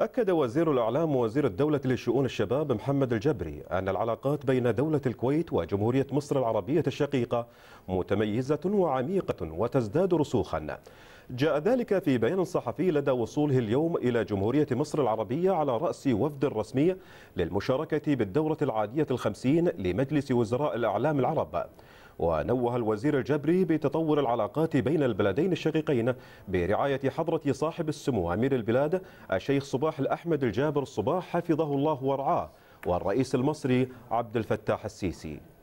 أكد وزير الإعلام ووزير الدولة لشؤون الشباب محمد الجبري أن العلاقات بين دولة الكويت وجمهورية مصر العربية الشقيقة متميزة وعميقة وتزداد رسوخا جاء ذلك في بيان صحفي لدى وصوله اليوم إلى جمهورية مصر العربية على رأس وفد رسمي للمشاركة بالدورة العادية الخمسين لمجلس وزراء الإعلام العرب ونوه الوزير الجبري بتطور العلاقات بين البلدين الشقيقين برعاية حضرة صاحب السمو أمير البلاد الشيخ صباح الأحمد الجابر صباح حفظه الله ورعاه والرئيس المصري عبد الفتاح السيسي